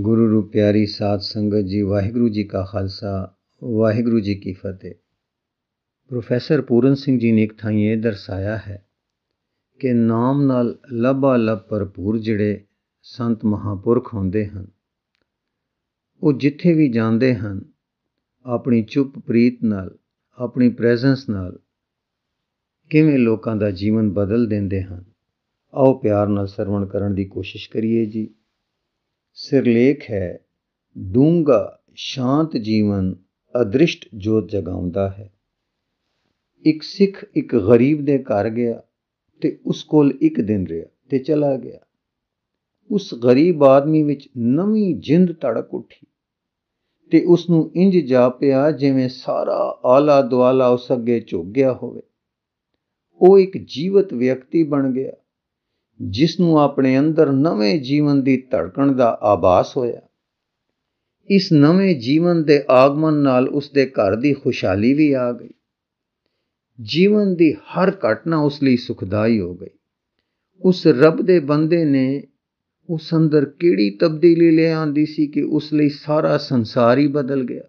ਗੁਰੂ ਰੂਪ ਪਿਆਰੀ ਸਾਧ ਸੰਗਤ ਜੀ ਵਾਹਿਗੁਰੂ ਜੀ ਕਾ ਖਾਲਸਾ ਵਾਹਿਗੁਰੂ ਜੀ ਕੀ ਫਤਿਹ ਪ੍ਰੋਫੈਸਰ ਪੂਰਨ ਸਿੰਘ ਜੀ ਨੇ ਇੱਕ ਥਾਂ ਇਹ ਦਰਸਾਇਆ ਹੈ ਕਿ ਨਾਮ ਨਾਲ ਲਬਾ ਲਬ ਭਰਪੂਰ ਜਿਹੜੇ ਸੰਤ ਮਹਾਪੁਰਖ ਹੁੰਦੇ ਹਨ ਉਹ ਜਿੱਥੇ ਵੀ ਜਾਂਦੇ ਹਨ ਆਪਣੀ ਚੁੱਪ ਪ੍ਰੀਤ ਨਾਲ ਆਪਣੀ ਪ੍ਰੈਜ਼ੈਂਸ ਨਾਲ ਕਿਵੇਂ ਲੋਕਾਂ ਦਾ ਜੀਵਨ ਬਦਲ ਦਿੰਦੇ ਹਨ ਆਓ ਪਿਆਰ ਨਾਲ ਸਰਵਣ ਕਰਨ ਦੀ ਕੋਸ਼ਿਸ਼ ਕਰੀਏ ਜੀ ਸਿਰਲੇਖ ਹੈ ਦੂੰਗਾ ਸ਼ਾਂਤ ਜੀਵਨ ਅਦ੍ਰਿਸ਼ਟ ਜੋਤ ਜਗਾਉਂਦਾ ਹੈ ਇੱਕ ਸਿੱਖ ਇੱਕ ਗਰੀਬ ਦੇ ਘਰ ਗਿਆ ਤੇ ਉਸ ਕੋਲ ਇੱਕ ਦਿਨ ਰਿਹਾ ਤੇ ਚਲਾ ਗਿਆ ਉਸ ਗਰੀਬ ਆਦਮੀ ਵਿੱਚ ਨਵੀਂ ਜਿੰਦ ਧੜਕ ਉੱਠੀ ਤੇ ਉਸ ਨੂੰ ਇੰਜ ਜਾਪਿਆ ਜਿਵੇਂ ਸਾਰਾ ਆਲਾ ਦੁਆਲਾ ਉਸ ਅੱਗੇ ਝੁਕ ਗਿਆ ਹੋਵੇ ਉਹ ਇੱਕ ਜੀਵਤ ਵਿਅਕਤੀ ਬਣ ਗਿਆ ਜਿਸ ਨੂੰ ਆਪਣੇ ਅੰਦਰ ਨਵੇਂ ਜੀਵਨ ਦੀ ਧੜਕਣ ਦਾ ਆਭਾਸ ਹੋਇਆ ਇਸ ਨਵੇਂ ਜੀਵਨ ਦੇ ਆਗਮਨ ਨਾਲ ਉਸ ਦੇ ਘਰ ਦੀ ਖੁਸ਼ਹਾਲੀ ਵੀ ਆ ਗਈ ਜੀਵਨ ਦੀ ਹਰ ਘਟਨਾ ਉਸ ਲਈ ਸੁਖਦਾਈ ਹੋ ਗਈ ਉਸ ਰੱਬ ਦੇ ਬੰਦੇ ਨੇ ਉਸ ਅੰਦਰ ਕਿਹੜੀ ਤਬਦੀਲੀ ਲੈ ਆਂਦੀ ਸੀ ਕਿ ਉਸ ਲਈ ਸਾਰਾ ਸੰਸਾਰ ਹੀ ਬਦਲ ਗਿਆ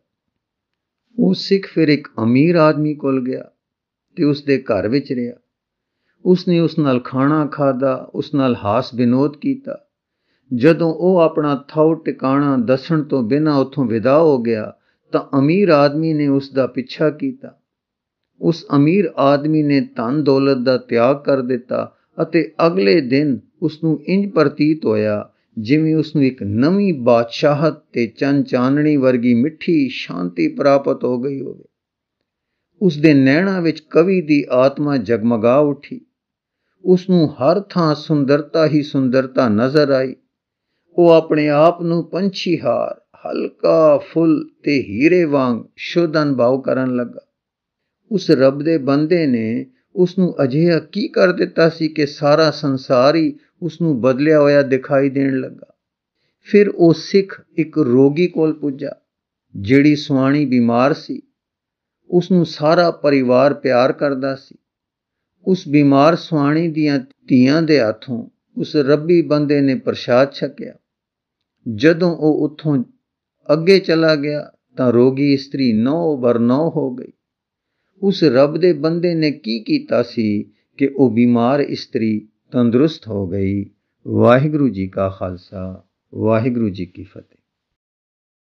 ਉਹ ਸਿੱਖ ਫਿਰ ਇੱਕ ਅਮੀਰ ਆਦਮੀ ਕੋਲ ਗਿਆ ਤੇ ਉਸ ਦੇ ਘਰ ਵਿੱਚ ਰਿਹਾ ਉਸਨੇ ਉਸ ਨਾਲ ਖਾਣਾ ਖਾਦਾ ਉਸ ਨਾਲ ਹਾਸ ਬਿਨੋਦ ਕੀਤਾ ਜਦੋਂ ਉਹ ਆਪਣਾ ਥਾਉ ਟਿਕਾਣਾ ਦੱਸਣ ਤੋਂ ਬਿਨਾਂ ਉੱਥੋਂ ਵਿਦਾ ਹੋ ਗਿਆ ਤਾਂ ਅਮੀਰ ਆਦਮੀ ਨੇ ਉਸ ਦਾ ਪਿੱਛਾ ਕੀਤਾ ਉਸ ਅਮੀਰ ਆਦਮੀ ਨੇ ਧਨ ਦੌਲਤ ਦਾ ਤਿਆਗ ਕਰ ਦਿੱਤਾ ਅਤੇ ਅਗਲੇ ਦਿਨ ਉਸ ਨੂੰ ਇੰਜ ਪ੍ਰਤੀਤ ਹੋਇਆ ਜਿਵੇਂ ਉਸ ਨੂੰ ਇੱਕ ਨਵੀਂ ਬਾਦਸ਼ਾਹਤ ਤੇ ਚੰਨ ਚਾਨਣੀ ਵਰਗੀ ਮਿੱਠੀ ਸ਼ਾਂਤੀ ਪ੍ਰਾਪਤ ਹੋ ਗਈ ਹੋਵੇ ਉਸ ਦੇ ਨੈਣਾ ਵਿੱਚ ਕਵੀ ਦੀ ਆਤਮਾ ਜਗਮਗਾ ਉੱਠੀ ਉਸ ਨੂੰ ਹਰ ਥਾਂ ਸੁੰਦਰਤਾ ਹੀ ਸੁੰਦਰਤਾ ਨਜ਼ਰ ਆਈ ਉਹ ਆਪਣੇ ਆਪ ਨੂੰ ਪੰਛੀ ਹਾਰ ਹਲਕਾ ਫੁੱਲ ਤੇ ਹੀਰੇ ਵਾਂਗ ਸ਼ੁੱਧ ਅਨਭਵ ਕਰਨ ਲੱਗਾ ਉਸ ਰੱਬ ਦੇ ਬੰਦੇ ਨੇ ਉਸ ਨੂੰ ਅਜਿਹਾ ਕੀ ਕਰ ਦਿੱਤਾ ਸੀ ਕਿ ਸਾਰਾ ਸੰਸਾਰ ਹੀ ਉਸ ਨੂੰ ਬਦਲਿਆ ਹੋਇਆ ਦਿਖਾਈ ਦੇਣ ਲੱਗਾ ਫਿਰ ਉਹ ਸਿੱਖ ਇੱਕ ਰੋਗੀ ਕੋਲ ਪੁੱਜਾ ਜਿਹੜੀ ਸੁਆਣੀ ਬਿਮਾਰ ਸੀ ਉਸ ਨੂੰ ਸਾਰਾ ਪਰਿਵਾਰ ਪਿਆਰ ਕਰਦਾ ਸੀ ਉਸ ਬਿਮਾਰ ਸਵਾਣੀ ਦੀਆਂ ਧੀਆਂ ਦੇ ਹੱਥੋਂ ਉਸ ਰੱਬੀ ਬੰਦੇ ਨੇ ਪ੍ਰਸ਼ਾਦ ਛਕਿਆ ਜਦੋਂ ਉਹ ਉੱਥੋਂ ਅੱਗੇ ਚਲਾ ਗਿਆ ਤਾਂ ਰੋਗੀ ਇਸਤਰੀ ਨੌ ਬਰ ਨੌ ਹੋ ਗਈ ਉਸ ਰੱਬ ਦੇ ਬੰਦੇ ਨੇ ਕੀ ਕੀਤਾ ਸੀ ਕਿ ਉਹ ਬਿਮਾਰ ਇਸਤਰੀ ਤੰਦਰੁਸਤ ਹੋ ਗਈ ਵਾਹਿਗੁਰੂ ਜੀ ਕਾ ਖਾਲਸਾ ਵਾਹਿਗੁਰੂ ਜੀ ਕੀ ਫਤਿਹ